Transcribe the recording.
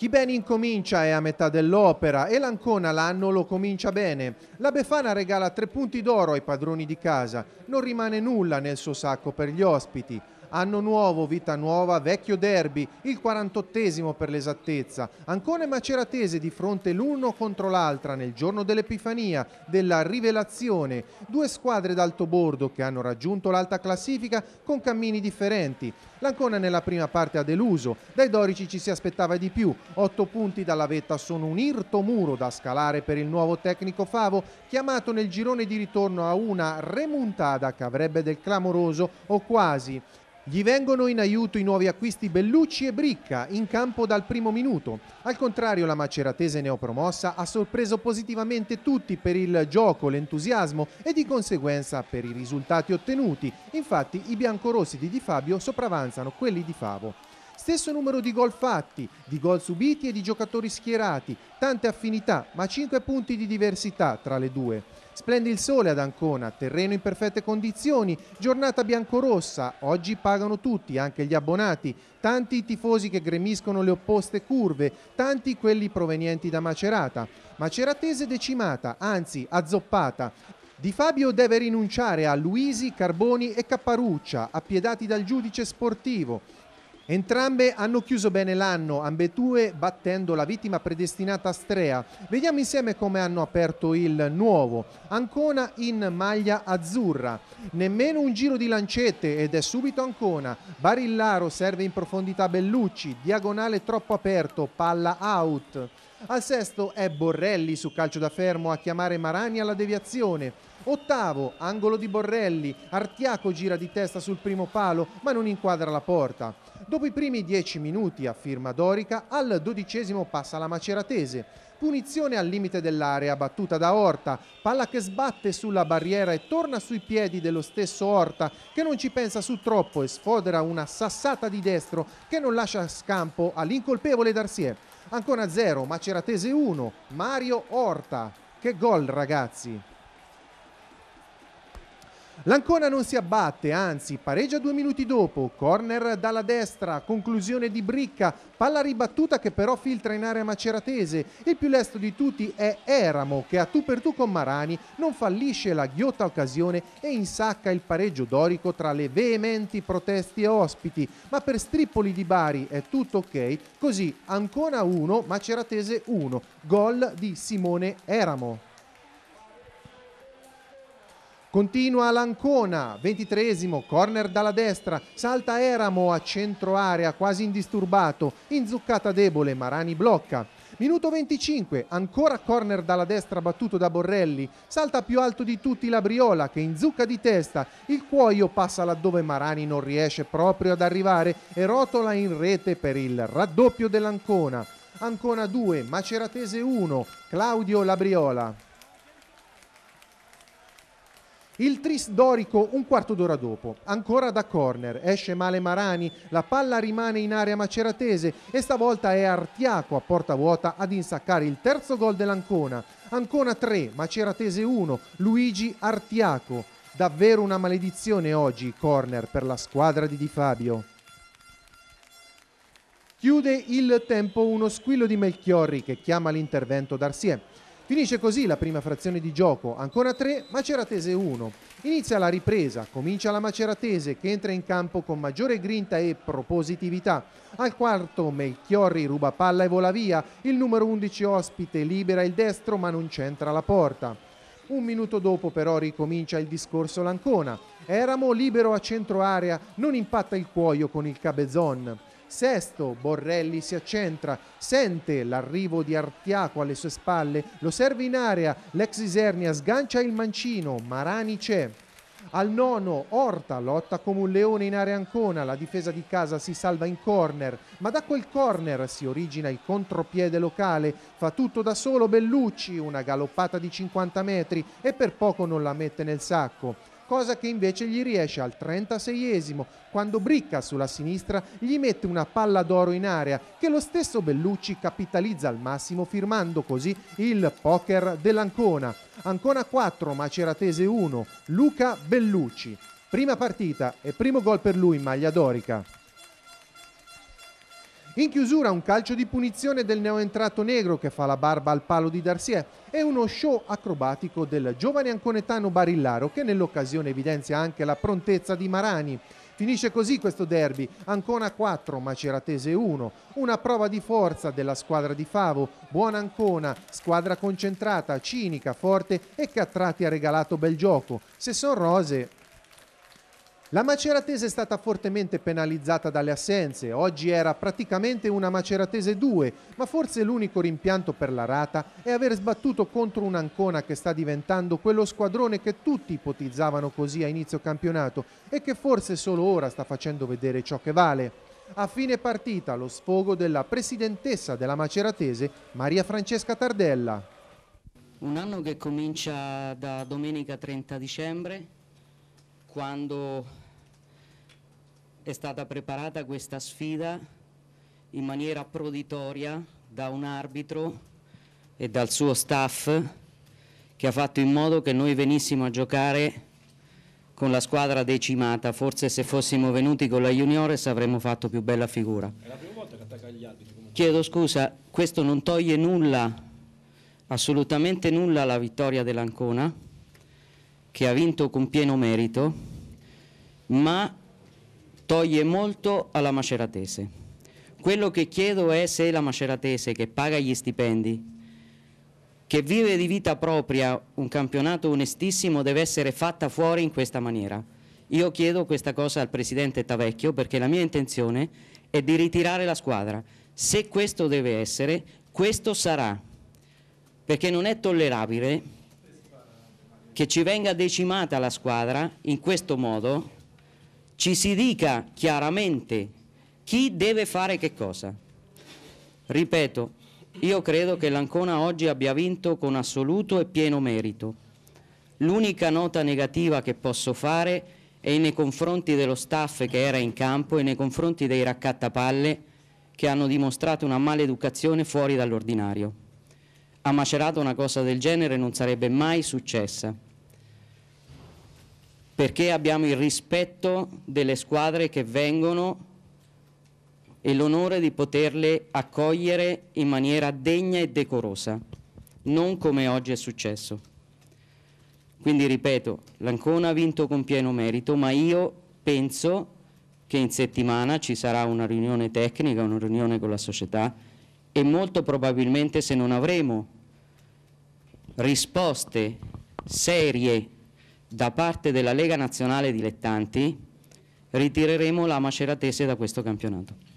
Chi bene incomincia è a metà dell'opera e l'Ancona l'anno lo comincia bene. La Befana regala tre punti d'oro ai padroni di casa, non rimane nulla nel suo sacco per gli ospiti. Anno nuovo, vita nuova, vecchio derby, il 48esimo per l'esattezza. Ancone Maceratese di fronte l'uno contro l'altra nel giorno dell'Epifania, della Rivelazione. Due squadre d'alto bordo che hanno raggiunto l'alta classifica con cammini differenti. L'Ancona nella prima parte ha deluso, dai dorici ci si aspettava di più. Otto punti dalla vetta sono un irto muro da scalare per il nuovo tecnico Favo, chiamato nel girone di ritorno a una remontata che avrebbe del clamoroso o quasi. Gli vengono in aiuto i nuovi acquisti Bellucci e Bricca, in campo dal primo minuto. Al contrario, la maceratese neopromossa ha sorpreso positivamente tutti per il gioco, l'entusiasmo e di conseguenza per i risultati ottenuti. Infatti, i biancorossi di Di Fabio sopravanzano quelli di Favo. Stesso numero di gol fatti, di gol subiti e di giocatori schierati, tante affinità, ma 5 punti di diversità tra le due. Splende il sole ad Ancona, terreno in perfette condizioni, giornata biancorossa, oggi pagano tutti, anche gli abbonati, tanti i tifosi che gremiscono le opposte curve, tanti quelli provenienti da Macerata. Maceratese decimata, anzi azzoppata, di Fabio deve rinunciare a Luisi, Carboni e Capparuccia, appiedati dal giudice sportivo. Entrambe hanno chiuso bene l'anno, ambedue battendo la vittima predestinata Strea. Vediamo insieme come hanno aperto il nuovo. Ancona in maglia azzurra. Nemmeno un giro di lancette ed è subito Ancona. Barillaro serve in profondità Bellucci, diagonale troppo aperto, palla out. Al sesto è Borrelli su calcio da fermo a chiamare Marani alla deviazione. Ottavo, angolo di Borrelli, Artiaco gira di testa sul primo palo ma non inquadra la porta. Dopo i primi 10 minuti a firma dorica, al dodicesimo passa la maceratese. Punizione al limite dell'area, battuta da Orta, palla che sbatte sulla barriera e torna sui piedi dello stesso Orta che non ci pensa su troppo e sfodera una sassata di destro che non lascia scampo all'incolpevole Darsier. Ancora 0, Maceratese 1, Mario Orta. Che gol ragazzi! L'Ancona non si abbatte, anzi pareggia due minuti dopo, corner dalla destra, conclusione di Bricca, palla ribattuta che però filtra in area maceratese. Il più lesto di tutti è Eramo che a tu per tu con Marani non fallisce la ghiotta occasione e insacca il pareggio dorico tra le veementi proteste ospiti, ma per Strippoli di Bari è tutto ok, così Ancona 1, Maceratese 1, gol di Simone Eramo. Continua l'Ancona, ventitresimo, corner dalla destra, salta Eramo a centro area quasi indisturbato, inzuccata debole, Marani blocca. Minuto 25, ancora corner dalla destra battuto da Borrelli, salta più alto di tutti la Briola che inzucca di testa, il cuoio passa laddove Marani non riesce proprio ad arrivare e rotola in rete per il raddoppio dell'Ancona. Ancona 2, Maceratese 1, Claudio Labriola. Il tris dorico un quarto d'ora dopo, ancora da corner, esce male Marani, la palla rimane in area maceratese e stavolta è Artiaco a porta vuota ad insaccare il terzo gol dell'Ancona. Ancona 3, Maceratese 1, Luigi Artiaco. Davvero una maledizione oggi corner per la squadra di Di Fabio. Chiude il tempo uno squillo di Melchiorri che chiama l'intervento d'Arsie. Finisce così la prima frazione di gioco, ancora 3, Maceratese 1. Inizia la ripresa, comincia la Maceratese che entra in campo con maggiore grinta e propositività. Al quarto Melchiorri ruba palla e vola via, il numero 11 ospite libera il destro ma non centra la porta. Un minuto dopo però ricomincia il discorso Lancona. Eramo libero a centro area, non impatta il cuoio con il Cabezon. Sesto, Borrelli si accentra, sente l'arrivo di Artiaco alle sue spalle, lo serve in area, l'ex Isernia sgancia il mancino, Marani c'è. Al nono, Orta lotta come un leone in area ancona, la difesa di casa si salva in corner, ma da quel corner si origina il contropiede locale, fa tutto da solo Bellucci, una galoppata di 50 metri e per poco non la mette nel sacco cosa che invece gli riesce al 36esimo, quando Bricca sulla sinistra gli mette una palla d'oro in area che lo stesso Bellucci capitalizza al massimo firmando così il poker dell'Ancona. Ancona 4, Maceratese 1, Luca Bellucci. Prima partita e primo gol per lui in maglia dorica. In chiusura un calcio di punizione del neoentrato negro che fa la barba al palo di Darsier e uno show acrobatico del giovane anconetano Barillaro che nell'occasione evidenzia anche la prontezza di Marani. Finisce così questo derby, Ancona 4, Maceratese 1, una prova di forza della squadra di Favo, buona Ancona, squadra concentrata, cinica, forte e che a tratti ha regalato bel gioco. Se son rose, la Maceratese è stata fortemente penalizzata dalle assenze, oggi era praticamente una Maceratese 2, ma forse l'unico rimpianto per la Rata è aver sbattuto contro un'Ancona che sta diventando quello squadrone che tutti ipotizzavano così a inizio campionato e che forse solo ora sta facendo vedere ciò che vale. A fine partita lo sfogo della presidentessa della Maceratese, Maria Francesca Tardella. Un anno che comincia da domenica 30 dicembre, quando è stata preparata questa sfida in maniera proditoria da un arbitro e dal suo staff che ha fatto in modo che noi venissimo a giocare con la squadra decimata. Forse se fossimo venuti con la Juniores avremmo fatto più bella figura. È la prima volta che attacca gli arbitri. Comunque. Chiedo scusa, questo non toglie nulla, assolutamente nulla alla vittoria dell'Ancona, che ha vinto con pieno merito, ma toglie molto alla maceratese. Quello che chiedo è se la maceratese che paga gli stipendi, che vive di vita propria un campionato onestissimo, deve essere fatta fuori in questa maniera. Io chiedo questa cosa al presidente Tavecchio perché la mia intenzione è di ritirare la squadra. Se questo deve essere, questo sarà, perché non è tollerabile che ci venga decimata la squadra in questo modo ci si dica chiaramente chi deve fare che cosa. Ripeto, io credo che l'Ancona oggi abbia vinto con assoluto e pieno merito. L'unica nota negativa che posso fare è nei confronti dello staff che era in campo e nei confronti dei raccattapalle che hanno dimostrato una maleducazione fuori dall'ordinario. A Macerata una cosa del genere non sarebbe mai successa perché abbiamo il rispetto delle squadre che vengono e l'onore di poterle accogliere in maniera degna e decorosa, non come oggi è successo. Quindi ripeto, l'Ancona ha vinto con pieno merito, ma io penso che in settimana ci sarà una riunione tecnica, una riunione con la società e molto probabilmente se non avremo risposte serie da parte della Lega Nazionale Dilettanti ritireremo la maceratese da questo campionato.